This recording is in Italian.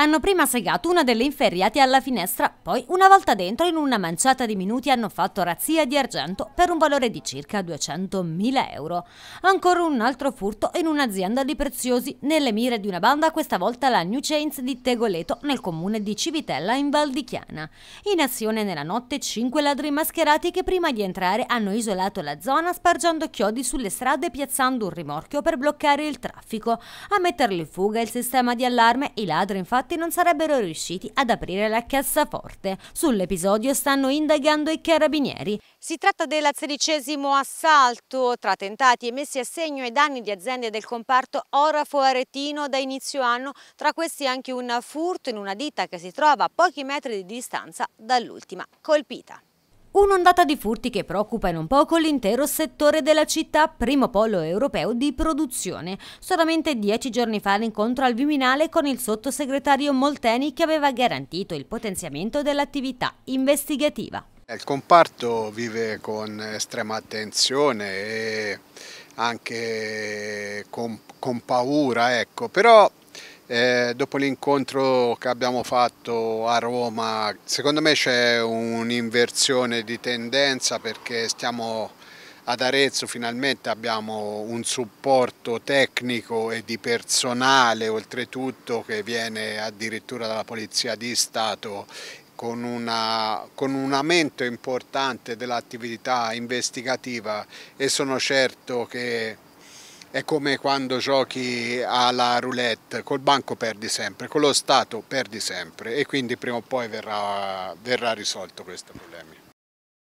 Hanno prima segato una delle inferriate alla finestra, poi una volta dentro in una manciata di minuti hanno fatto razzia di argento per un valore di circa 200.000 euro. Ancora un altro furto in un'azienda di preziosi nelle mire di una banda, questa volta la New Chains di Tegoleto nel comune di Civitella in Val di Chiana. In azione nella notte cinque ladri mascherati che prima di entrare hanno isolato la zona spargendo chiodi sulle strade e piazzando un rimorchio per bloccare il traffico. A metterli in fuga il sistema di allarme, i ladri infatti infatti non sarebbero riusciti ad aprire la cassaforte. Sull'episodio stanno indagando i carabinieri. Si tratta del sedicesimo assalto tra tentati e messi a segno ai danni di aziende del comparto Orafo Aretino da inizio anno, tra questi anche un furto in una ditta che si trova a pochi metri di distanza dall'ultima colpita. Un'ondata di furti che preoccupa non poco l'intero settore della città, primo polo europeo di produzione. Solamente dieci giorni fa l'incontro al Viminale con il sottosegretario Molteni che aveva garantito il potenziamento dell'attività investigativa. Il comparto vive con estrema attenzione e anche con, con paura, ecco. però eh, dopo l'incontro che abbiamo fatto a Roma, secondo me c'è un'inversione di tendenza perché stiamo ad Arezzo finalmente abbiamo un supporto tecnico e di personale oltretutto che viene addirittura dalla Polizia di Stato con, una, con, un aumento importante dell'attività investigativa e sono certo che è come quando giochi alla roulette, col banco perdi sempre, con lo Stato perdi sempre e quindi prima o poi verrà, verrà risolto questo problema.